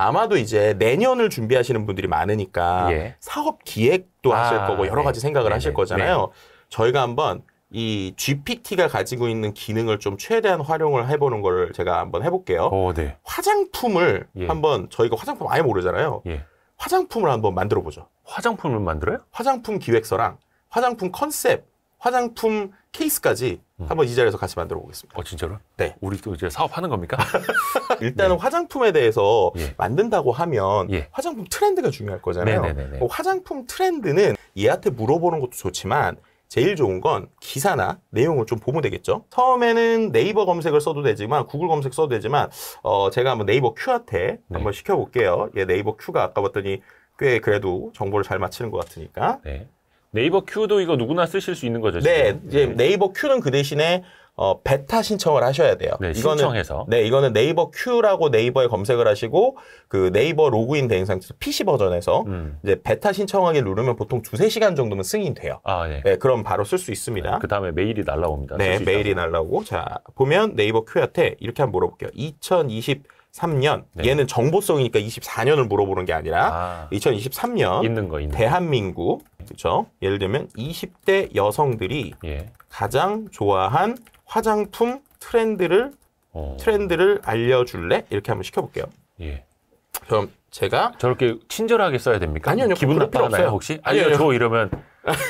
아마도 이제 내년을 준비하시는 분들이 많으니까 예. 사업 기획도 아, 하실 거고 여러 네. 가지 생각을 네 하실 거잖아요. 네. 저희가 한번 이 GPT가 가지고 있는 기능을 좀 최대한 활용을 해보는 걸 제가 한번 해볼게요. 오, 어, 네. 화장품을 예. 한번 저희가 화장품 아예 모르잖아요. 예. 화장품을 한번 만들어 보죠. 화장품을 만들어요? 화장품 기획서랑 화장품 컨셉 화장품 케이스까지 음. 한번 이 자리에서 같이 만들어 보겠습니다. 어, 진짜로? 네. 우리 또 이제 사업하는 겁니까? 일단은 네. 화장품에 대해서 예. 만든다고 하면 예. 화장품 트렌드가 중요할 거잖아요. 네 화장품 트렌드는 얘한테 물어보는 것도 좋지만 제일 좋은 건 기사나 내용을 좀 보면 되겠죠. 처음에는 네이버 검색을 써도 되지만 구글 검색 써도 되지만 어 제가 한번 네이버 Q한테 네. 한번 시켜볼게요. 얘 네이버 Q가 아까 봤더니 꽤 그래도 정보를 잘 맞히는 것 같으니까. 네. 네이버 큐도 이거 누구나 쓰실 수 있는 거죠? 네, 이제 네. 이버 큐는 그 대신에 어, 베타 신청을 하셔야 돼요. 네, 이거는, 신청해서. 네, 이거는 네이버 큐라고 네이버에 검색을 하시고 그 네이버 로그인 된 상태에서 PC 버전에서 음. 이제 베타 신청하기 누르면 보통 두세 시간 정도면 승인돼요. 아, 네. 네 그럼 바로 쓸 수 있습니다. 네, 그 다음에 메일이 날라옵니다. 네, 메일이 날라오고 자 보면 네이버 큐한테 이렇게 한번 물어볼게요. 2023년 얘는 정보성이니까 24년을 물어보는 게 아니라 아, 2023년 있는 거 있는 대한민국 거. 그렇죠? 예를 들면 20대 여성들이 예. 가장 좋아한 화장품 트렌드를 어. 트렌드를 알려줄래? 이렇게 한번 시켜볼게요. 예. 그럼 제가 저렇게 친절하게 써야 됩니까? 아니요, 아니요 기분 나빠나요 혹시? 아니요, 아니요, 저 이러면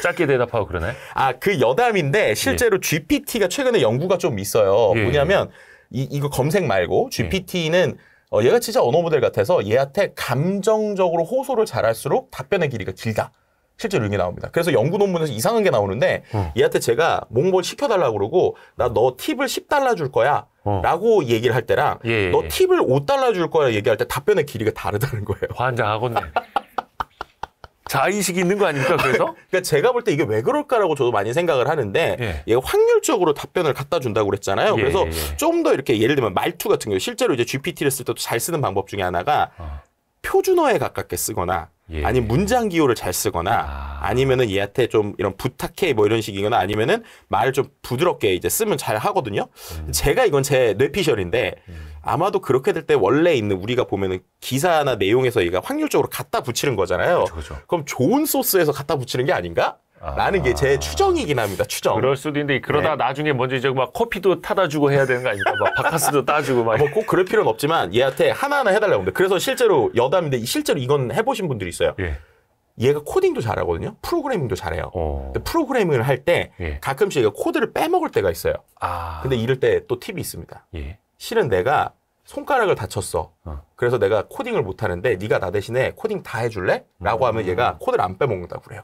짧게 대답하고 그러나요? 아그 여담인데 예. 실제로 예. GPT가 최근에 연구가 좀 있어요. 예, 예. 뭐냐면 이 이거 검색 말고 예. GPT는 어, 얘가 진짜 언어 모델 같아서 얘한테 감정적으로 호소를 잘할수록 답변의 길이가 길다. 실제로 이런 게 나옵니다. 그래서 연구 논문에서 이상한 게 나오는데 어. 얘한테 제가 몽골 시켜달라고 그러고 나 너 팁을 10달러 줄 거야. 어. 라고 얘기를 할 때랑 예, 예. 너 예. 팁을 5달러 줄 거야 얘기할 때 답변의 길이가 다르다는 거예요. 환장하겠네. 자의식이 있는 거 아닙니까? 그래서? 그러니까 제가 볼 때 이게 왜 그럴까라고 저도 많이 생각을 하는데 예. 얘가 확률적으로 답변을 갖다 준다고 그랬잖아요. 예, 그래서 예. 예. 좀더 이렇게 예를 들면 말투 같은 경우 실제로 이제 GPT를 쓸 때도 잘 쓰는 방법 중에 하나가 어. 표준어에 가깝게 쓰거나 예. 아니 면 문장 기호를 잘 쓰거나 아. 니면은 얘한테 좀 이런 부탁해 뭐 이런 식이거나 아니면은 말을 좀 부드럽게 이제 쓰면 잘 하거든요. 음. 제가 이건 제 뇌피셜인데 음. 아마도 그렇게 될 때 원래 있는 우리가 보면은 기사나 내용에서 얘가 확률적으로 갖다 붙이는 거잖아요. 그쵸, 그쵸. 그럼 좋은 소스에서 갖다 붙이는 게 아닌가? 라는 아. 게제 추정이긴 합니다. 추정. 그럴 수도 있는데 그러다 네. 나중에 먼저 이제 막 커피도 타다 주고 해야 되는 거 아닙니까? 막 바카스도 따주고 막. 아, 뭐꼭 그럴 필요는 없지만 얘한테 하나하나 해달라고 합니다. 그래서 실제로 여담인데 실제로 이건 해보신 분들이 있어요. 예. 얘가 코딩도 잘하거든요. 프로그래밍도 잘해요. 어. 근데 프로그래밍을 할때 예. 가끔씩 얘가 코드를 빼먹을 때가 있어요. 아. 근데 이럴 때 또 팁이 있습니다. 예. 실은 내가 손가락을 다쳤어. 어. 그래서 내가 코딩을 못 하는데 네가 나 대신에 코딩 다 해줄래? 라고 하면 음. 얘가 코드를 안 빼먹는다고 그래요.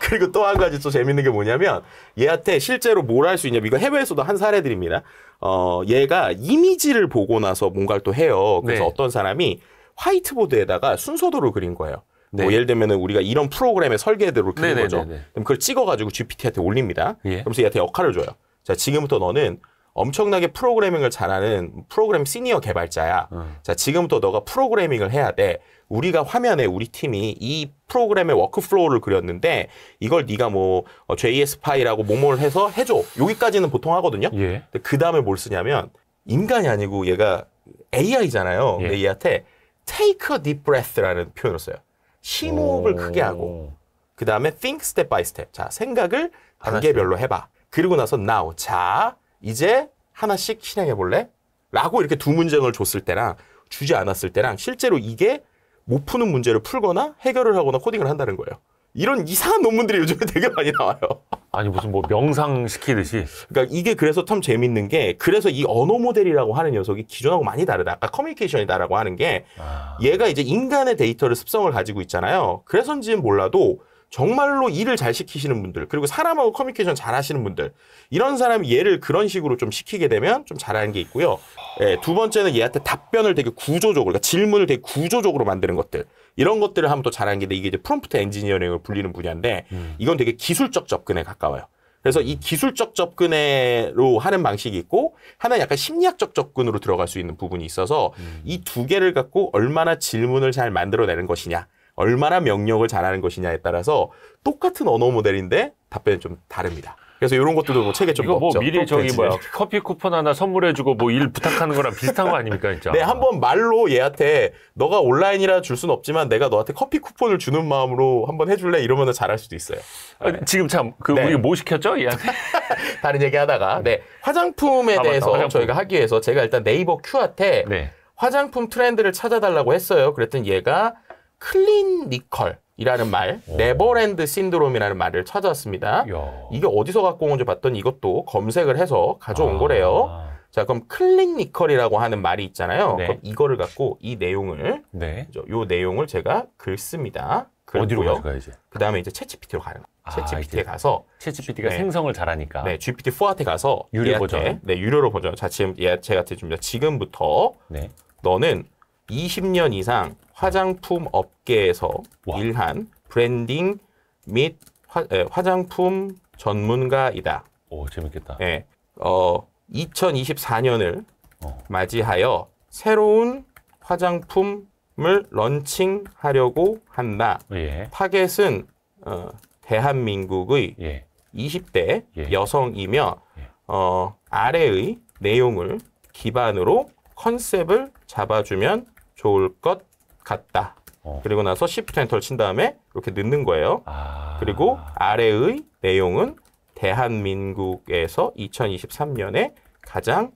그리고 또 한 가지 또 재밌는 게 뭐냐면 얘한테 실제로 뭘 할 수 있냐 이거 해외에서도 한 사례들입니다. 어 얘가 이미지를 보고 나서 뭔가를 또 해요. 그래서 네. 어떤 사람이 화이트보드에다가 순서도를 그린 거예요. 뭐 네. 뭐 예를 들면은 우리가 이런 프로그램의 설계도를 그린 네네네네. 네, 거죠. 네, 네. 그럼 그걸 찍어가지고 GPT한테 올립니다. 예. 그러면서 얘한테 역할을 줘요. 자 지금부터 너는 엄청나게 프로그래밍을 잘하는 프로그램 시니어 개발자야. 음. 자, 지금부터 너가 프로그래밍을 해야 돼. 우리가 화면에 우리 팀이 이 프로그램의 워크플로우를 그렸는데 이걸 네가 뭐 어, JS 파이라고 뭐뭐를 해서 해줘. 여기까지는 보통 하거든요. 예. 그 다음에 뭘 쓰냐면 인간이 아니고 얘가 AI잖아요. 예. 근데 얘한테 take a deep breath라는 표현을 써요. 심호흡을 오. 크게 하고 그 다음에 think step by step. 자, 생각을 단계별로 해봐. 그리고 나서 now. 자, 이제 하나씩 실행해 볼래? 라고 이렇게 두문장을 줬을 때랑 주지 않았을 때랑 실제로 이게 못 푸는 문제를 풀거나 해결을 하거나 코딩을 한다는 거예요. 이런 이상한 논문들이 요즘에 되게 많이 나와요. 아니 무슨 뭐 명상 시키듯이. 그러니까 이게 그래서 참 재밌는 게 그래서 이 언어 모델이라고 하는 녀석이 기존하고 많이 다르다. 아까 커뮤니케이션이다라고 하는 게 아. 얘가 이제 인간의 데이터를 습성을 가지고 있잖아요. 그래서인지는 몰라도 정말로 일을 잘 시키시는 분들, 그리고 사람하고 커뮤니케이션 잘 하시는 분들, 이런 사람 얘를 그런 식으로 좀 시키게 되면 좀 잘하는 게 있고요. 예, 두 번째는 얘한테 답변을 되게 구조적으로, 그러니까 질문을 되게 구조적으로 만드는 것들. 이런 것들을 하면 또 잘하는 게 이게 이제 프롬프트 엔지니어링을 불리는 분야인데 음. 이건 되게 기술적 접근에 가까워요. 그래서 이 음. 기술적 접근으로 하는 방식이 있고 하나는 약간 심리학적 접근으로 들어갈 수 있는 부분이 있어서 음. 이두 개를 갖고 얼마나 질문을 잘 만들어내는 것이냐 얼마나 명령을 잘하는 것이냐에 따라서 똑같은 언어 모델인데 답변이 좀 다릅니다. 그래서 이런 것들도 뭐 책에 좀 이거 뭐 없죠. 미리 저기 뭐야 커피 쿠폰 하나 선물해주고 뭐 일 부탁하는 거랑 비슷한 거 아닙니까 진짜? 네, 한 번 말로 얘한테 너가 온라인이라 줄 수는 없지만 내가 너한테 커피 쿠폰을 주는 마음으로 한번 해줄래 이러면 잘할 수도 있어요. 아, 네. 지금 참그 네. 우리 뭐 시켰죠 얘한테? 다른 얘기하다가 네. 네 화장품에 아, 대해서 화장품. 저희가 하기 위해서 제가 일단 네이버 큐한테 네. 화장품 트렌드를 찾아달라고 했어요. 그랬더니 얘가 클린니컬 이라는 말, 오. 네버랜드 신드롬이라는 말을 찾았습니다. 야. 이게 어디서 갖고 온지 봤더니 이것도 검색을 해서 가져온 아. 거래요. 자, 그럼 클린니컬이라고 하는 말이 있잖아요. 네. 그럼 이거를 갖고 이 내용을, 네. 그죠? 요 내용을 제가 글씁니다 어디로 가요? 그 아, 다음에 이제 채치피티로 가요. 채치피티에 아, 가서 채찌PT가 네. 생성을 잘하니까 네 GPT4한테 가서 유료 보전 네 유료로 보전 자 지금 얘 제가 드립니다 지금부터 네. 너는 20년 이상 화장품 업계에서 와. 일한 브랜딩 및 화, 에, 화장품 전문가이다. 오, 재밌겠다. 예. 어, 2024년을 어. 맞이하여 새로운 화장품을 런칭하려고 한다. 예. 타겟은 어, 대한민국의 예. 20대 예. 여성이며 예. 어, 아래의 내용을 기반으로 컨셉을 잡아주면 좋을 것 갔다. 어. 그리고 나서 시프트 엔터를 친 다음에 이렇게 넣는 거예요. 아. 그리고 아래의 내용은 대한민국에서 2023년에 가장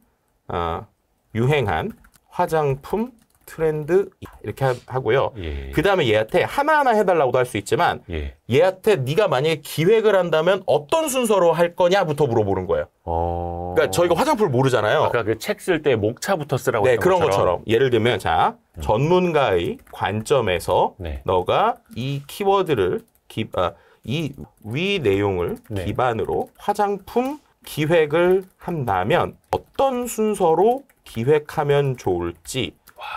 어, 유행한 화장품 트렌드 이렇게 하고요. 예. 그 다음에 얘한테 하나하나 해달라고도 할 수 있지만 예. 얘한테 네가 만약에 기획을 한다면 어떤 순서로 할 거냐부터 물어보는 거예요. 어... 그러니까 저희가 화장품 을 모르잖아요. 아까 그 책 쓸 때 목차부터 쓰라고 네, 그런 것처럼. 것처럼. 예를 들면 자 음. 전문가의 관점에서 네. 너가 이 키워드를 기, 아, 이위 내용을 네. 기반으로 화장품 기획을 한다면 어떤 순서로 기획하면 좋을지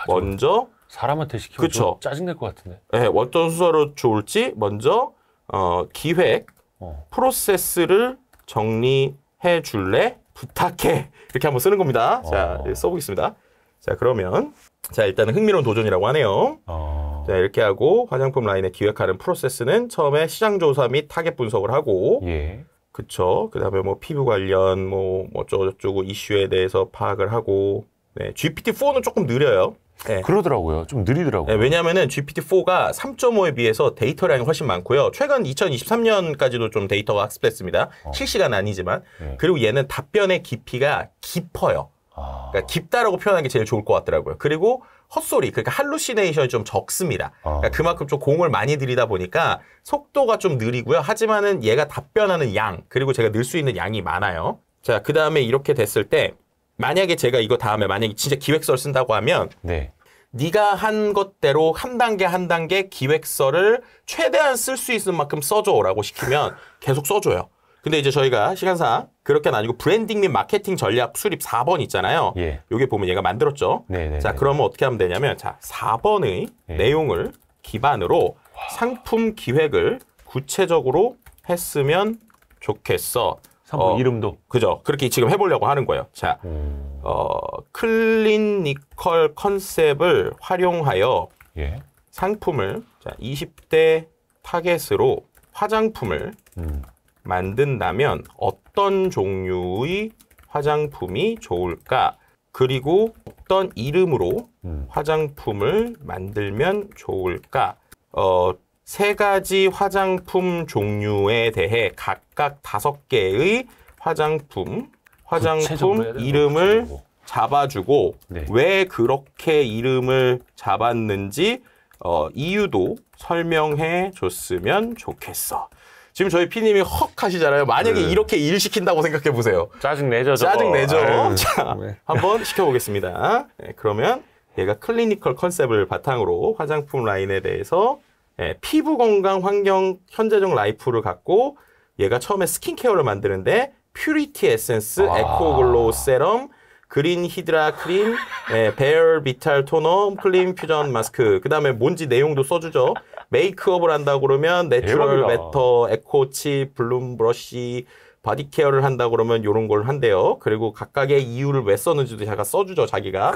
먼저 사람한테 시키면 그쵸. 짜증날 것 같은데. 네, 어떤 순서로 좋을지 먼저 어, 기획 어. 프로세스를 정리해 줄래 부탁해 이렇게 한번 쓰는 겁니다. 어. 자 써보겠습니다. 자 그러면 자 일단은 흥미로운 도전이라고 하네요. 어. 자 이렇게 하고 화장품 라인에 기획하는 프로세스는 처음에 시장 조사 및 타겟 분석을 하고. 예. 그쵸. 그 다음에 뭐 피부 관련 뭐, 뭐 어쩌고저쩌고 이슈에 대해서 파악을 하고, 네, GPT-4는 조금 느려요. 네. 그러더라고요. 좀 느리더라고요. 네, 왜냐하면 GPT-4가 3.5에 비해서 데이터량이 훨씬 많고요. 최근 2023년까지도 좀 데이터가 학습됐습니다. 어. 실시간 아니지만. 네. 그리고 얘는 답변의 깊이가 깊어요. 아. 그러니까 깊다라고 표현하는 게 제일 좋을 것 같더라고요. 그리고 헛소리, 그러니까 할루시네이션이 좀 적습니다. 아. 그러니까 그만큼 좀 공을 많이 들이다 보니까 속도가 좀 느리고요. 하지만은 얘가 답변하는 양, 그리고 제가 늘 수 있는 양이 많아요. 자, 그 다음에 이렇게 됐을 때 만약에 제가 이거 다음에 만약에 진짜 기획서를 쓴다고 하면 네. 네가 한 것대로 한 단계 한 단계 기획서를 최대한 쓸 수 있는 만큼 써줘라고 시키면 계속 써줘요. 근데 이제 저희가 시간상 그렇게는 아니고 브랜딩 및 마케팅 전략 수립 4번 있잖아요. 이 예. 요게 보면 얘가 만들었죠. 네네네. 네, 자, 네. 그러면 어떻게 하면 되냐면 자, 4번의 예. 내용을 기반으로 와. 상품 기획을 구체적으로 했으면 좋겠어. 상 어, 이름도. 그죠. 그렇게 지금 해보려고 하는 거예요. 자, 음. 어, 클리니컬 컨셉을 활용하여 예. 상품을 자, 20대 타겟으로 화장품을 음. 만든다면 어떤 종류의 화장품이 좋을까? 그리고 어떤 이름으로 음. 화장품을 만들면 좋을까? 어, 세 가지 화장품 종류에 대해 각각 다섯 개의 화장품 화장품 이름을 잡아주고 네. 왜 그렇게 이름을 잡았는지 어, 이유도 설명해 줬으면 좋겠어. 지금 저희 피님이 헉 하시잖아요. 만약에 네. 이렇게 일 시킨다고 생각해 보세요. 짜증내죠. 짜증내죠. 아, 자, 네. 한번 시켜보겠습니다. 네, 그러면 얘가 클리니컬 컨셉을 바탕으로 화장품 라인에 대해서 예, 피부 건강 환경 현재적 라이프를 갖고 얘가 처음에 스킨케어를 만드는데 퓨리티 에센스, 아. 에코 글로우 세럼, 그린 히드라 크림, 예, 베어 비탈 토너, 클린 퓨전 마스크. 그다음에 뭔지 내용도 써주죠. 메이크업을 한다 그러면 내추럴 메터, 에코치, 블룸 브러쉬, 바디 케어를 한다 그러면 이런 걸 한대요. 그리고 각각의 이유를 왜 썼는지도 제가 써주죠, 자기가.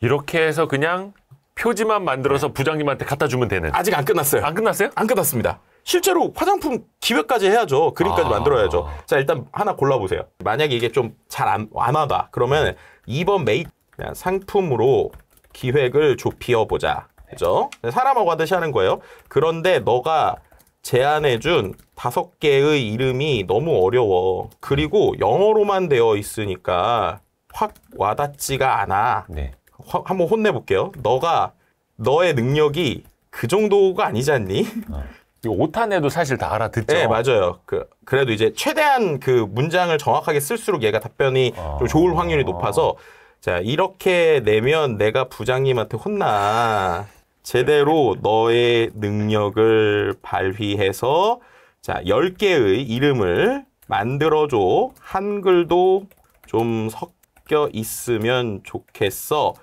이렇게 해서 그냥 표지만 만들어서 네. 부장님한테 갖다 주면 되는. 아직 안 끝났어요. 안 끝났어요? 안 끝났습니다. 실제로 화장품 기획까지 해야죠. 그림까지 아... 만들어야죠. 자, 일단 하나 골라보세요. 만약에 이게 좀 잘안안 하다. 그러면 2번 메이 상품으로 기획을 좁히보자 그죠? 사람하고 하듯이 하는 거예요. 그런데 너가 제안해준 다섯 개의 이름이 너무 어려워. 그리고 영어로만 되어 있으니까 확 와닿지가 않아. 네. 화, 한번 혼내볼게요. 너가 너의 능력이 그 정도가 아니지 않니? 어. 오타내도 사실 다 알아듣죠. 네, 맞아요. 그, 그래도 이제 최대한 그 문장을 정확하게 쓸수록 얘가 답변이 어. 좀 좋을 확률이 높아서 자, 이렇게 내면 내가 부장님한테 혼나. 제대로 너의 능력을 발휘해서 자, 10개의 이름을 만들어줘. 한글도 좀 섞여 있으면 좋겠어.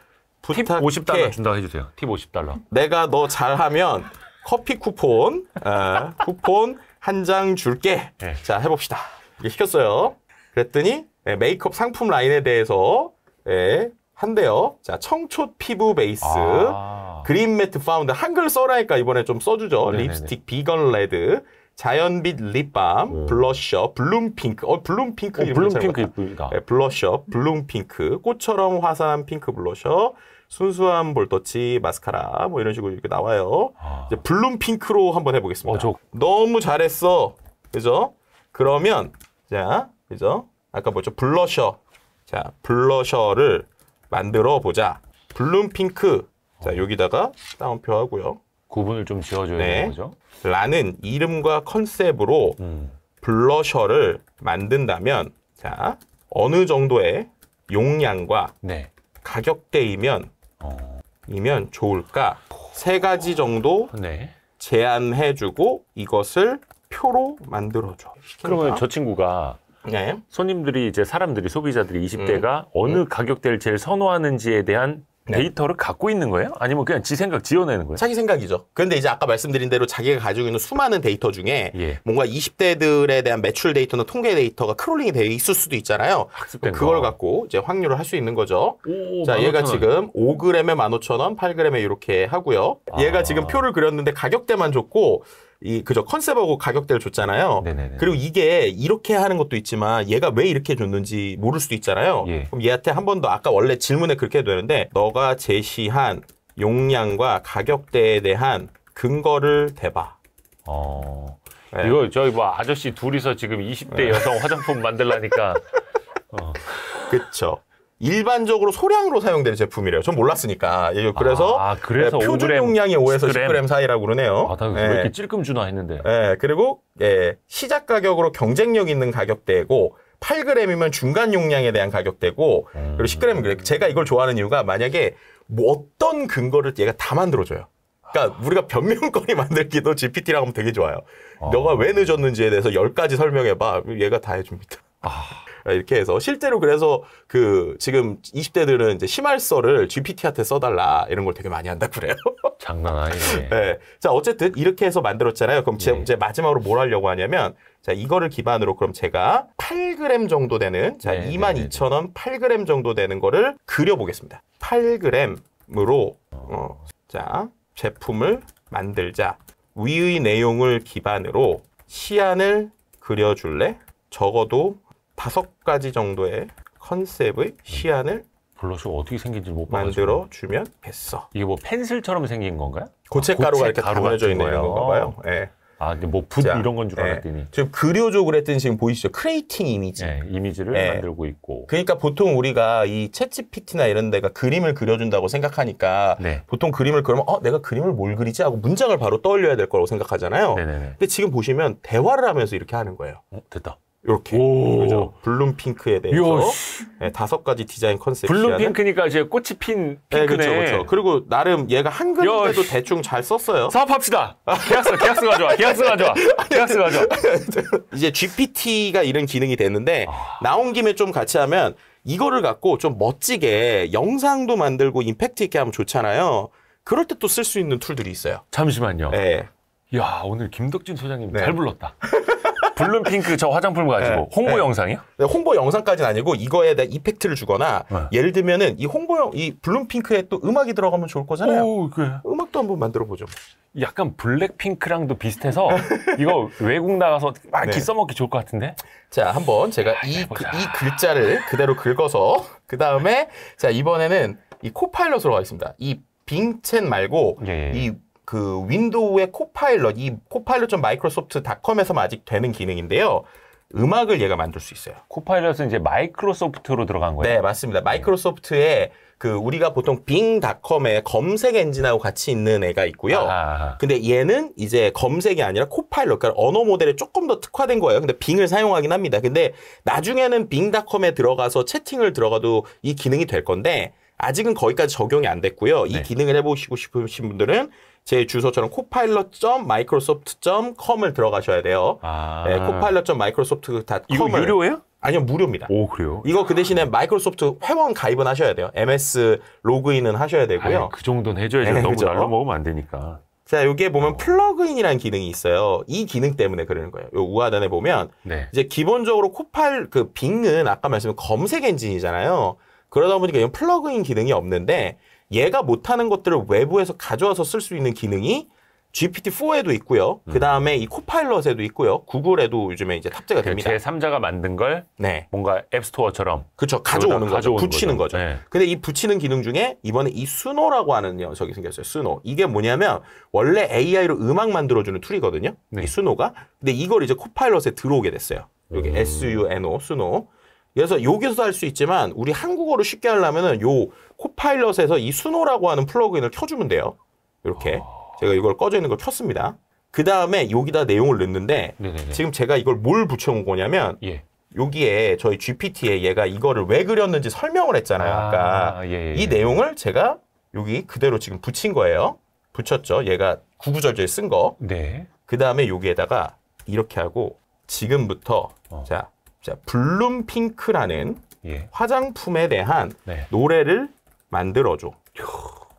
팁 50달러 준다 해주세요. 팁 50달러. 내가 너 잘하면 커피 쿠폰, 어, 쿠폰 한 장 줄게. 네. 자, 해봅시다. 이게 시켰어요. 그랬더니 네, 메이크업 상품 라인에 대해서 네, 한대요. 자, 청초 피부 베이스, 아 그린 매트 파운드, 한글 써라니까 이번에 좀 써주죠. 네네네. 네, 네. 립스틱 비건 레드, 자연 빛 립밤, 음. 블러셔, 블룸핑크. 어, 블룸핑크 어, 블룸핑크 이쁘다. 네, 블러셔, 블룸핑크, 꽃처럼 화사한 핑크 블러셔, 순수한 볼터치 마스카라 뭐 이런 식으로 이렇게 나와요. 아. 이제 블룸핑크로 한번 해보겠습니다. 어, 저... 너무 잘했어, 그죠? 그러면 자, 그죠? 아까 뭐죠? 블러셔. 자, 블러셔를 만들어 보자. 블룸핑크. 자, 어. 여기다가 다운표 하고요. 구분을 좀 지어줘야 네. 되는 거죠. 라는 이름과 컨셉으로 음. 블러셔를 만든다면 자 어느 정도의 용량과 네. 가격대이면 어. 이면 좋을까? 세 가지 정도 네. 제안해주고 이것을 표로 만들어줘. 그러면 저 친구가 네. 손님들이 이제 사람들이 소비자들이 20대가 음. 어느 음. 가격대를 제일 선호하는지에 대한 네. 데이터를 갖고 있는 거예요? 아니면 그냥 지 생각 지어내는 거예요? 자기 생각이죠. 그런데 이제 아까 말씀드린 대로 자기가 가지고 있는 수많은 데이터 중에 예. 뭔가 20대들에 대한 매출 데이터나 통계 데이터가 크롤링이 되어 있을 수도 있잖아요. 그걸 거. 갖고 이제 확률을 할 수 있는 거죠. 오, 자, 얘가 지금 5g에 15,000원, 8g에 이렇게 하고요. 얘가 아. 지금 표를 그렸는데 가격대만 좋고 이 그죠 컨셉하고 가격대를 줬잖아요. 네네네. 그리고 이게 이렇게 하는 것도 있지만 얘가 왜 이렇게 줬는지 모를 수도 있잖아요. 예. 그럼 얘한테 한 번 더 아까 원래 질문에 그렇게 해도 되는데 너가 제시한 용량과 가격대에 대한 근거를 대봐. 어. 네. 이거 저희 뭐 아저씨 둘이서 지금 20대 여성 화장품 만들라니까. 어. 그쵸. 일반적으로 소량으로 사용되는 제품이래요. 전 몰랐으니까. 예, 예, 그래서, 아, 그래서 예, 표준 5g, 용량이 5에서 10g, 10g 사이라고 그러네요. 아, 나왜 예. 이렇게 찔끔 주나 했는데. 예, 그리고 예, 시작 가격으로 경쟁력 있는 가격대고 8g이면 중간 용량에 대한 가격대고 음. 그리고 10g 그래. 제가 이걸 좋아하는 이유가 만약에 뭐 어떤 근거를 얘가 다 만들어 줘요. 그러니까 아. 우리가 변명거리 만들기도 GPT라고 하면 되게 좋아요. 아. 너가 왜 늦었는지에 대해서 10가지 설명해 봐. 얘가 다 해줍니다. 아. 이렇게 해서 실제로 그래서 그 지금 20대들은 이제 심할서를 GPT한테 써달라 이런 걸 되게 많이 한다 그래요. 장난 아니네. 네. 자 어쨌든 이렇게 해서 만들었잖아요. 그럼 네. 이제 마지막으로 뭘 하려고 하냐면 자 이거를 기반으로 그럼 제가 8g 정도 되는 자 네, 22,000원 8g 정도 되는 거를 그려보겠습니다. 8g으로 어, 자 제품을 만들자. 위의 내용을 기반으로 시안을 그려줄래? 적어도 다섯 가지 정도의 컨셉의 시안을 블러셔가 어떻게 생긴지 못 만들어 주면 됐어. 이게 뭐 펜슬처럼 생긴 건가요? 고체 가루가 아, 이렇게 담겨져 있는 건가 봐요. 예. 아, 근데 뭐 붓 이런 건줄 예. 알았더니. 예. 지금 그려줘 그랬더니 지금 보이시죠? 크레이팅 이미지. 예, 이미지를 예. 만들고 있고. 그러니까 보통 우리가 이 챗GPT나 이런 데가 그림을 그려준다고 생각하니까 네. 보통 그림을 그러면 어, 내가 그림을 뭘 그리지? 하고 문장을 바로 떠올려야 될 거라고 생각하잖아요. 네네네. 네, 네. 근데 지금 보시면 대화를 하면서 이렇게 하는 거예요. 어, 됐다. 이렇게 그죠? 블룸핑크에 대해서 네, 다섯 가지 디자인 컨셉. 블룸핑크니까 이제 꽃이 핀 네, 핑크네. 네, 그렇죠, 그리고 나름 얘가 한글인데도 대충 잘 썼어요. 사업합시다. 계약서, 계약서 가져와. 계약서 가져와. 계약서 가져와. 이제 GPT가 이런 기능이 됐는데 아. 나온 김에 좀 같이 하면 이거를 갖고 좀 멋지게 영상도 만들고 임팩트 있게 하면 좋잖아요. 그럴 때 또 쓸 수 있는 툴들이 있어요. 잠시만요. 네. 야 오늘 김덕진 소장님 네. 잘 불렀다. 블룸핑크 저 화장품 가지고 네. 홍보 네. 영상이요? 네, 홍보 영상까지는 아니고 이거에 대한 이펙트를 주거나 네. 예를 들면은 이 홍보 이 블룸핑크에 또 음악이 들어가면 좋을 거잖아요. 오, 그래. 음악도 한번 만들어 보죠. 약간 블랙핑크랑도 비슷해서 이거 외국 나가서 막 네. 써먹기 좋을 것 같은데. 자, 한번 제가 아, 이, 그, 이 글자를 그대로 긁어서 그 다음에 자 이번에는 이 코파일럿으로 가겠습니다. 이 빙첸 말고 예, 예. 이그 윈도우의 코파일럿, 이 코파일럿은 마이크로소프트 닷컴에서만 아직 되는 기능인데요. 음악을 얘가 만들 수 있어요. 코파일럿은 이제 마이크로소프트로 들어간 거예요? 네, 맞습니다. 마이크로소프트에그 우리가 보통 빙닷컴의 검색 엔진하고 같이 있는 애가 있고요. 아하. 근데 얘는 이제 검색이 아니라 코파일럿, 그러니까 언어 모델에 조금 더 특화된 거예요. 근데 빙을 사용하긴 합니다. 근데 나중에는 빙닷컴에 들어가서 채팅을 들어가도 이 기능이 될 건데 아직은 거기까지 적용이 안 됐고요. 이 네. 기능을 해보시고 싶으신 분들은 제 주소처럼 코파일럿.microsoft.com을 들어가셔야 돼요. 아. 네, 코파일럿.microsoft.com을 유료예요? 아니요, 무료입니다. 오, 그래요? 이거 그 대신에 마이크로소프트 회원 가입은 하셔야 돼요. MS 로그인은 하셔야 되고요. 아유, 그 정도는 해줘야죠. 네, 너무 그죠? 날라먹으면 안 되니까. 자, 여기에 보면 어. 플러그인이라는 기능이 있어요. 이 기능 때문에 그러는 거예요. 요 우하단에 보면 네. 이제 기본적으로 코팔 그 빙은 아까 말씀드린 검색 엔진이잖아요. 그러다 보니까 이런 플러그인 기능이 없는데 얘가 못하는 것들을 외부에서 가져와서 쓸 수 있는 기능이 GPT-4에도 있고요. 음. 그 다음에 이 코파일럿에도 있고요. 구글에도 요즘에 이제 탑재가 그 됩니다. 제3자가 만든 걸 네. 뭔가 앱스토어처럼. 그렇죠. 가져오는 거죠. 붙이는 거죠. 거죠. 네. 근데 이 붙이는 기능 중에 이번에 이 수노라고 하는 녀석이 생겼어요. 수노. 이게 뭐냐면 원래 AI로 음악 만들어주는 툴이거든요. 네. 이 수노가. 근데 이걸 이제 코파일럿에 들어오게 됐어요. 여기 음. SUNO, 수노. 그래서 여기서도 할 수 있지만 우리 한국어로 쉽게 하려면은 요 코파일럿에서 이 수노라고 하는 플러그인을 켜주면 돼요. 이렇게 아. 제가 이걸 꺼져 있는 걸 켰습니다. 그 다음에 여기다 내용을 넣는데 네네네. 지금 제가 이걸 뭘 붙여온 거냐면 예. 여기에 저희 GPT에 얘가 이거를 왜 그렸는지 설명을 했잖아요. 아, 아까 아, 예, 예, 이 내용을 제가 여기 그대로 지금 붙인 거예요. 붙였죠. 얘가 구구절절 쓴 거. 네. 그 다음에 여기에다가 이렇게 하고 지금부터 어. 자, 자 블룸핑크라는 예. 화장품에 대한 네. 노래를 만들어줘.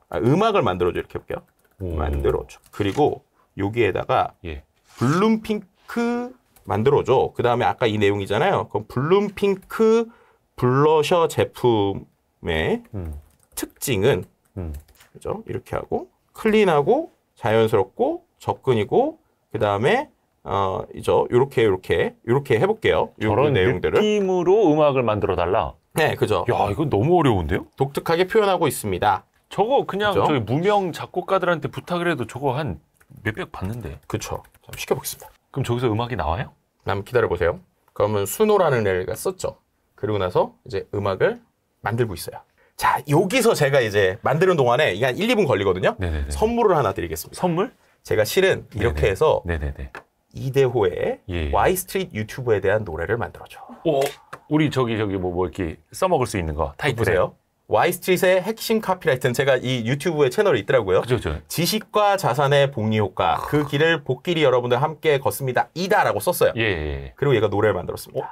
아, 음악을 만들어줘 이렇게 볼게요. 오. 만들어줘. 그리고 여기에다가 예. 블룸핑크 만들어줘. 그 다음에 아까 이 내용이잖아요. 그럼 블룸핑크 블러셔 제품의 음. 특징은 음. 그죠? 이렇게 하고 클린하고 자연스럽고 접근이고 그 다음에 어 이죠 요렇게 요렇게 요렇게 해볼게요. 이런 내용들을 느낌으로 음악을 만들어 달라. 네, 그죠. 야, 이거 너무 어려운데요? 독특하게 표현하고 있습니다. 저거 그냥 그죠? 저기 무명 작곡가들한테 부탁을 해도 저거 한 몇백 받는데. 그쵸. 좀 시켜보겠습니다. 그럼 저기서 음악이 나와요? 네, 한번 기다려보세요. 그러면 순호라는 애가 썼죠. 그리고 나서 이제 음악을 만들고 있어요. 자, 여기서 제가 이제 만드는 동안에 이게 한 1, 2분 걸리거든요. 네네네. 선물을 하나 드리겠습니다. 선물? 제가 실은 이렇게 네네. 해서 네네네. 이대호의 예. Y 스트리트 유튜브에 대한 노래를 만들어줘. 오. 어? 우리 저기 저기 뭐, 뭐 이렇게 써먹을 수 있는 거 타이틀에. 보세요. 와이스트릿의 핵심 카피라이트는 제가 이 유튜브에 채널이 있더라고요. 그죠, 죠 지식과 자산의 복리 효과, 아. 그 길을 복길이 여러분들 함께 걷습니다. 이다라고 썼어요. 예, 예. 예. 그리고 얘가 노래를 만들었습니다. 어?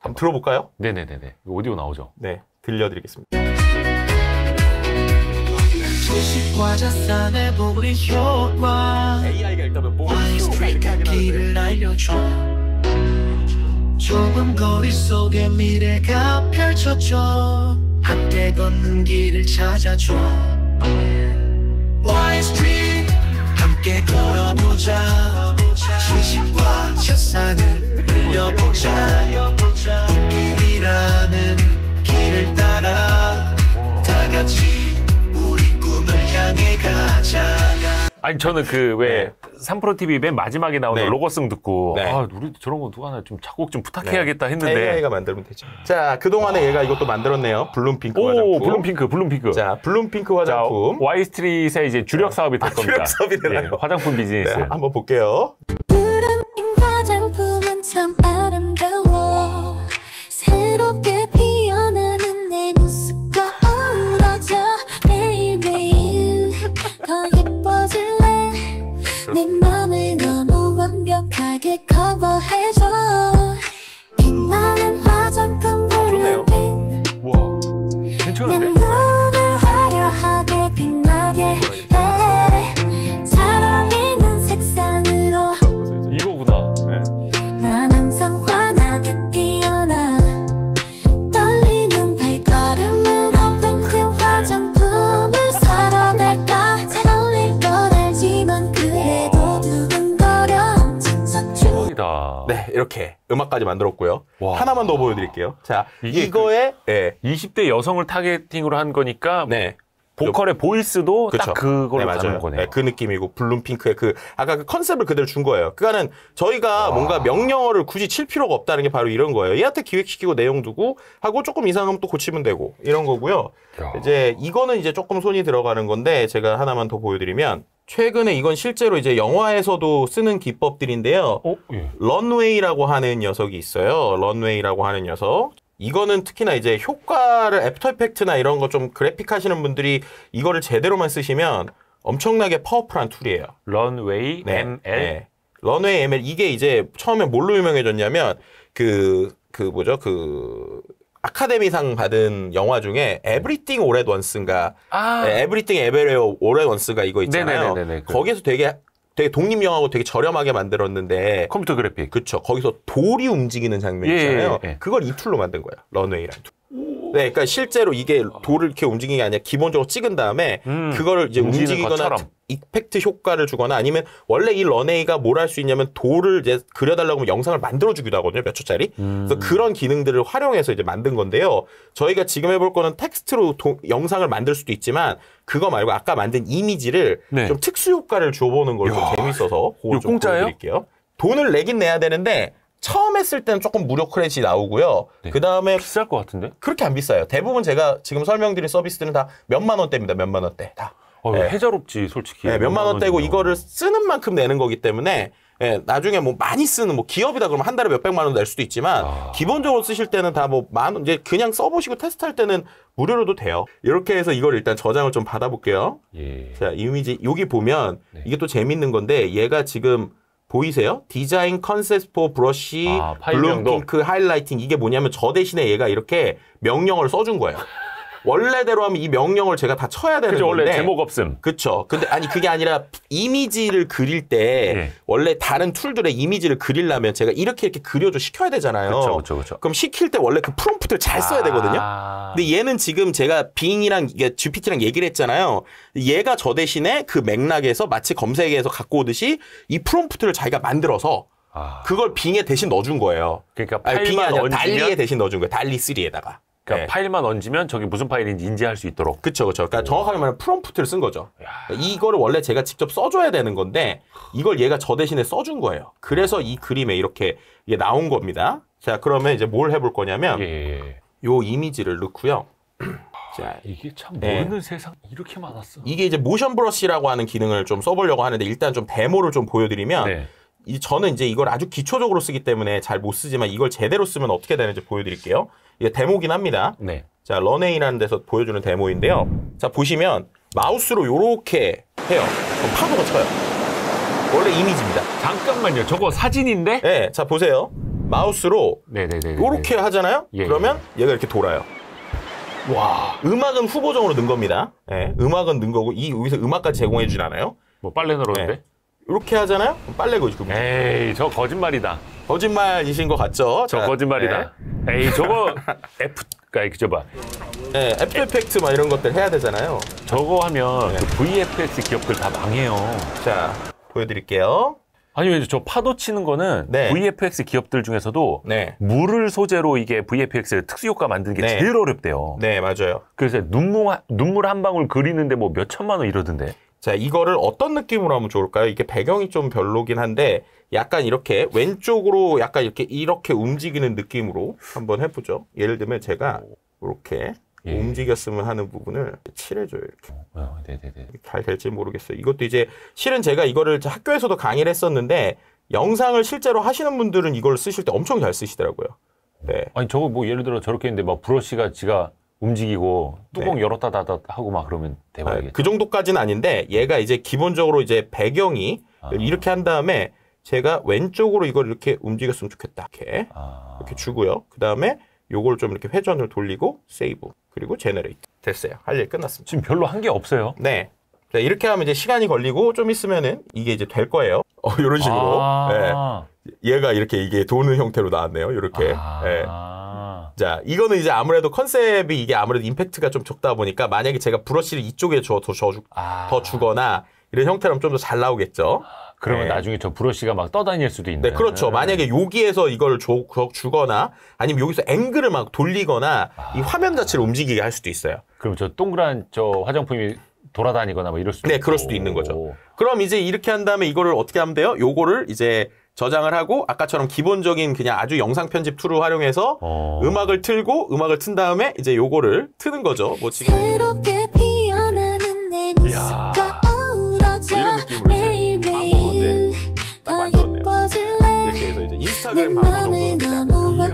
한번 들어볼까요? 네네네네. 오디오 나오죠. 네, 들려드리겠습니다. 지식과 자산의 복리 효과 AI가 일단 뭐 복리 효과 이렇게 하긴 하는데 좁은 거리 속에 미래가 펼쳐져 함께 걷는 길을 찾아줘 Y Street 함께 걸어보자 아니 저는 그왜 네. 삼프로 TV 맨 마지막에 나오는 네. 로고송 듣고 네. 아 우리 저런 거 누가 하나 좀 작곡 좀 부탁해야겠다 네. 했는데 AI가 만들면 되죠. 자 그동안에 와. 아. 얘가 이것도 만들었네요. 블룸핑크 오, 화장품. 블룸핑크 블룸핑크. 자 블룸핑크 화장품. 와이스트리트의 이제 주력 네. 사업이 될 아, 겁니다. 주력 사업이 되나요? 예, 화장품 비즈니스. 네, 한번 볼게요. 그렇습니다. 내을 너무 완벽하게 커버해줘 빛나는 화장품 그러네요. 와, 괜찮은데? 눈을 화려하게 음악까지 만들었고요. 와. 하나만 더 보여드릴게요. 자, 그 이거에 그 예. 20대 여성을 타겟팅으로 한 거니까 네. 보컬의 보이스도 그쵸. 딱 그걸로 네, 가는 거네요. 네, 그 느낌이고 블룸핑크의 그 아까 그 컨셉을 그대로 준 거예요. 그거는 저희가 와. 뭔가 명령어를 굳이 칠 필요가 없다는 게 바로 이런 거예요. 얘한테 기획시키고 내용 두고 하고 조금 이상하면 또 고치면 되고 이런 거고요. 야. 이제 이거는 이제 조금 손이 들어가는 건데 제가 하나만 더 보여드리면 최근에 이건 실제로 이제 영화에서도 쓰는 기법들인데요. 어? 예. 런웨이라고 하는 녀석이 있어요. 런웨이라고 하는 녀석. 이거는 특히나 이제 효과를 애프터 이펙트나 이런 거 좀 그래픽 하시는 분들이 이거를 제대로만 쓰시면 엄청나게 파워풀한 툴이에요. 런웨이 네. ML. 네. 런웨이 ML 이게 이제 처음에 뭘로 유명해졌냐면 그그 그 뭐죠? 그 아카데미상 받은 영화 중에 에브리띵 오레 원스인가 에브리띵 에베레오 오레 원스가 이거 있잖아요. 네네네네. 네, 네, 네, 그. 거기에서 되게 되게 독립 영화고 되게 저렴하게 만들었는데 컴퓨터 그래픽 그쵸 거기서 돌이 움직이는 장면 예, 예, 있잖아요. 예, 예, 그걸 이 툴로 만든 거야 런웨이란 툴. 네, 그러니까 실제로 이게 아. 돌을 이렇게 움직이는 게 아니라 기본적으로 찍은 다음에 음, 그거를 이제 움직이거나 것처 이펙트 효과를 주거나 아니면 원래 이 런웨이가 뭘 할 수 있냐면 돌을 이제 그려달라고 하면 영상을 만들어주기도 하거든요 몇 초짜리 음. 그래서 그런 기능들을 활용해서 이제 만든 건데요 저희가 지금 해볼 거는 텍스트로 도, 영상을 만들 수도 있지만 그거 말고 아까 만든 이미지를 네. 좀 특수 효과를 줘보는 걸로 재밌어서 그거 좀 공짜예요? 보여드릴게요 돈을 내긴 내야 되는데 처음 했을 때는 조금 무료 크레딧이 나오고요. 네. 그 다음에 비쌀 것 같은데? 그렇게 안 비싸요. 대부분 제가 지금 설명드린 서비스들은 다 몇만 원대입니다. 몇만 원대 다. 어, 네. 해자롭지 솔직히. 네, 몇만 원대고 이거를 쓰는 만큼 내는 거기 때문에 예, 나중에 뭐 많이 쓰는 뭐 기업이다 그러면 한 달에 몇 백만 원낼 수도 있지만 아... 기본적으로 쓰실 때는 다 뭐 만원 이제 그냥 써보시고 테스트할 때는 무료로도 돼요. 이렇게 해서 이걸 일단 저장을 좀 받아볼게요. 예. 자 이미지 여기 보면 네. 이게 또 재밌는 건데 얘가 지금 보이세요? 디자인 컨셉 포 브러쉬, 아, 블룸 핑크 하이라이팅 이게 뭐냐면 저 대신에 얘가 이렇게 명령을 써준 거예요. 원래대로 하면 이 명령을 제가 다 쳐야 되는 그죠, 건데. 원래 제목 없음. 그렇죠. 근데 아니 그게 아니라 이미지를 그릴 때 예. 원래 다른 툴들의 이미지를 그리려면 제가 이렇게 이렇게 그려줘 시켜야 되잖아요. 그렇죠, 그렇죠, 그럼 시킬 때 원래 그 프롬프트를 잘 써야 아. 되거든요. 근데 얘는 지금 제가 빙이랑 이게 GPT랑 얘기를 했잖아요. 얘가 저 대신에 그 맥락에서 마치 검색에서 갖고 오듯이 이 프롬프트를 자기가 만들어서 아. 그걸 빙에 대신 넣어준 거예요. 그러니까 아니, 빙이 아니라 달리에 대신 넣어준 거예요. 달리 3에다가. 그러니까 네. 파일만 얹으면 저게 무슨 파일인지 인지할 수 있도록. 그렇죠, 그렇죠. 그러니까 오. 정확하게 말하면 프롬프트를 쓴 거죠. 그러니까 이거를 원래 제가 직접 써줘야 되는 건데 이걸 얘가 저 대신에 써준 거예요. 그래서 이 그림에 이렇게 이게 나온 겁니다. 자, 그러면 이제 뭘 해볼 거냐면 예, 예, 예. 요 이미지를 넣고요. 자, 이게 참 네. 모르는 네. 세상 이렇게 많았어. 이게 이제 모션 브러쉬라고 하는 기능을 좀 써보려고 하는데 일단 좀 데모를 좀 보여드리면. 네. 저는 이제 이걸 아주 기초적으로 쓰기 때문에 잘 못 쓰지만 이걸 제대로 쓰면 어떻게 되는지 보여드릴게요. 이게 데모긴 합니다. 네. 자, 런웨이라는 데서 보여주는 데모인데요. 자, 보시면 마우스로 요렇게 해요. 그럼 파도가 쳐요. 원래 이미지입니다. 잠깐만요. 저거 사진인데? 네, 자, 보세요. 마우스로 네, 네, 네, 요렇게 하잖아요? 예, 예, 그러면 얘가 이렇게 돌아요. 와. 음악은 후보정으로 넣은 겁니다. 네, 음악은 넣은 거고, 이, 여기서 음악까지 제공해주진 않아요. 뭐 빨래 널었는데? 네. 이렇게 하잖아요? 빨래고 지금. 에이, 저 거짓말이다. 거짓말이신 것 같죠? 저 자, 거짓말이다. 네. 에이, 저거 F 그니까이렇봐 네, 애플 에펙트 막 이런 것들 해야 되잖아요. 저거 하면 네. 그 VFX 기업들 다 망해요. 자, 보여드릴게요. 아니 저 파도 치는 거는 네. VFX 기업들 중에서도 네. 물을 소재로 이게 VFX 특수 효과 만드는 게 네. 제일 어렵대요. 네 맞아요. 그래서 눈물 눈물 한 방울 그리는데 뭐 몇 천만 원 이러던데. 자, 이거를 어떤 느낌으로 하면 좋을까요? 이게 배경이 좀 별로긴 한데 약간 이렇게 왼쪽으로 약간 이렇게 이렇게 움직이는 느낌으로 한번 해보죠. 예를 들면 제가 이렇게 예. 움직였으면 하는 부분을 칠해줘요 이렇게. 어, 네네네. 잘 될지 모르겠어요. 이것도 이제 실은 제가 이거를 학교에서도 강의를 했었는데 영상을 실제로 하시는 분들은 이걸 쓰실 때 엄청 잘 쓰시더라고요. 네. 아니 저거 뭐 예를 들어 저렇게 했는데 막 브러쉬가 지가 움직이고 뚜껑 네. 열었다 닫았다 하고 막 그러면 돼버리겠죠. 아, 그 정도까지는 아닌데 얘가 이제 기본적으로 이제 배경이 아. 이렇게 한 다음에 제가 왼쪽으로 이걸 이렇게 움직였으면 좋겠다. 이렇게 아. 이렇게 주고요. 그 다음에 요걸 좀 이렇게 회전을 돌리고 세이브 그리고 제너레이트 됐어요. 할일 끝났습니다. 지금 별로 한 게 없어요. 네. 자, 이렇게 하면 이제 시간이 걸리고 좀 있으면은 이게 이제 될 거예요. 어, 이런 식으로. 아. 네. 얘가 이렇게 이게 도는 형태로 나왔네요. 이렇게. 아. 네. 자, 이거는 이제 아무래도 컨셉이 이게 아무래도 임팩트가 좀 적다 보니까 만약에 제가 브러쉬를 이쪽에 줘, 더, 줘, 아. 더 주거나 이런 형태라면 좀 더 잘 나오겠죠. 그러면 네. 나중에 저 브러쉬가 막 떠다닐 수도 있는 네, 그렇죠. 네. 만약에 여기에서 이걸 줘, 주거나 아니면 여기서 앵글을 막 돌리거나 아. 이 화면 자체를 움직이게 할 수도 있어요. 그럼 저 동그란 저 화장품이 돌아다니거나 뭐 이럴 수도 네, 있고. 그럴 수도 있는 거죠. 그럼 이제 이렇게 한 다음에 이거를 어떻게 하면 돼요? 요거를 이제 저장을 하고 아까처럼 기본적인 그냥 아주 영상 편집 툴을 활용해서 어... 음악을 틀고 음악을 튼 다음에 이제 요거를 트는 거죠. 뭐 지금 이야... 네. 이렇게 해서 이제 인스타그램 광고 정도 네.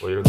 뭐 이런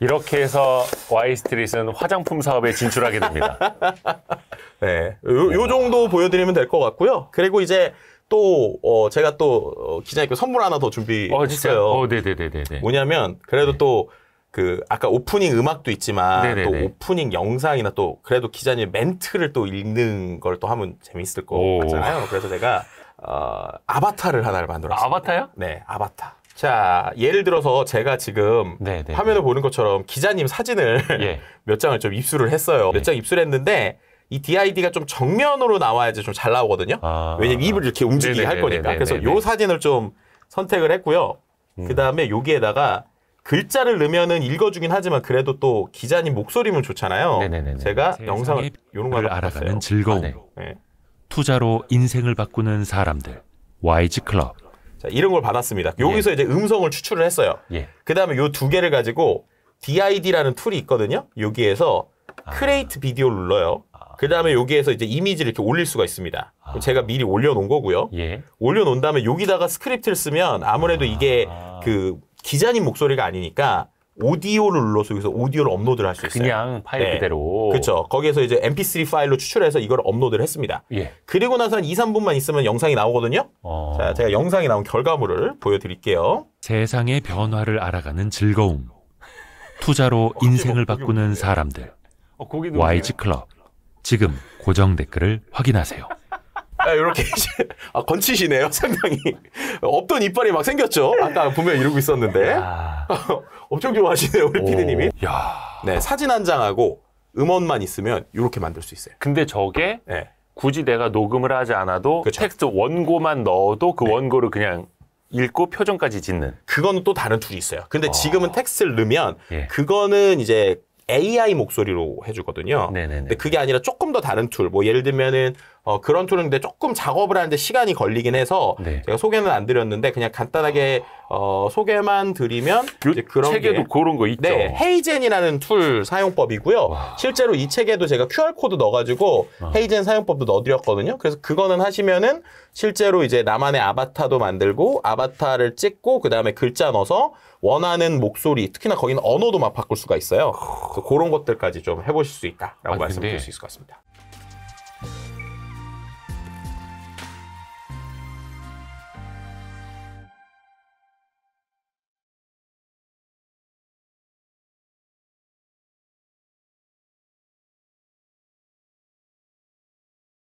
이렇게 해서 와이스트릿은 화장품 사업에 진출하게 됩니다. 네, 요, 요 정도 보여드리면 될 것 같고요. 그리고 이제 또 어, 제가 또 어, 기자님께 선물 하나 더 준비했어요. 아, 어, 어, 네네네네. 뭐냐면 그래도 네. 또그 아까 오프닝 음악도 있지만 네네네. 또 오프닝 영상이나 또 그래도 기자님 멘트를 또 읽는 걸 또 하면 재미있을 것 오. 같잖아요. 그래서 제가 어, 아바타를 하나를 만들었어요. 아바타요? 네, 아바타. 자, 예를 들어서 제가 지금 네네. 네, 화면을 네. 보는 것처럼 기자님 사진을 예. 몇 장을 좀 입수를 했어요. 네. 몇장 입수했는데 이 DID가 좀 정면으로 나와야지 좀 잘 나오거든요. 아, 아, 왜냐면 입을 이렇게 아. 움직이게 네네할 거니까. 그래서 요 사진을 좀 선택을 했고요. 음. 그다음에 여기에다가 글자를 넣으면은 읽어주긴 하지만 그래도 또 기자님 목소리면 좋잖아요. 네네네네. 제가 영상을 요런 걸 알아가는 즐거움. 아, 네. 투자로 인생을 바꾸는 사람들. YG 클럽. 자, 이런 걸 받았습니다. 여기서 예. 이제 음성을 추출을 했어요. 예. 그 다음에 요 두 개를 가지고 DID라는 툴이 있거든요. 여기에서 아. 크레이트 비디오를 눌러요. 아. 그 다음에 여기에서 이제 이미지를 이렇게 올릴 수가 있습니다. 아. 제가 미리 올려놓은 거고요. 예. 올려놓은 다음에 여기다가 스크립트를 쓰면 아무래도 아. 이게 그 기자님 목소리가 아니니까 오디오를 눌러서 여기서 오디오를 업로드를 할 수 있어요. 그냥 파일 네. 그대로. 그렇죠. 거기에서 이제 MP3 파일로 추출해서 이걸 업로드를 했습니다. 예. 그리고 나서 한 2, 3분만 있으면 영상이 나오거든요. 어... 자, 제가 영상이 나온 결과물을 보여드릴게요. 세상의 변화를 알아가는 즐거움. 투자로 뭐, 인생을 바꾸는 뭐, 예. 사람들. 어, YG 클럽. 지금 고정 댓글을 확인하세요. 아, 이렇게 이제 아, 건치시네요 상당히 없던 이빨이 막 생겼죠. 아까 보면 이러고 있었는데 엄청 좋아하시네요 우리 피디님이. 네 사진 한 장하고 음원만 있으면 이렇게 만들 수 있어요. 근데 저게 네. 굳이 내가 녹음을 하지 않아도 그쵸. 텍스트 원고만 넣어도 그 네. 원고를 그냥 읽고 표정까지 짓는. 그거는 또 다른 툴이 있어요. 근데 어. 지금은 텍스트를 넣으면 예. 그거는 이제 AI 목소리로 해주거든요. 네네네. 근데 그게 아니라 조금 더 다른 툴. 뭐 예를 들면은 어, 그런 툴인데 조금 작업을 하는데 시간이 걸리긴 해서 네. 제가 소개는 안 드렸는데 그냥 간단하게 어, 소개만 드리면 이제 그런 책에도 게, 그런 거 있죠. 네, 헤이젠이라는 툴 사용법이고요. 와. 실제로 이 책에도 제가 QR 코드 넣어가지고 아. 헤이젠 사용법도 넣어드렸거든요. 그래서 그거는 하시면은 실제로 이제 나만의 아바타도 만들고 아바타를 찍고 그 다음에 글자 넣어서 원하는 목소리 특히나 거기는 언어도 막 바꿀 수가 있어요. 그래서 그런 것들까지 좀 해보실 수 있다라고 아니, 말씀드릴 수 있을 것 같습니다.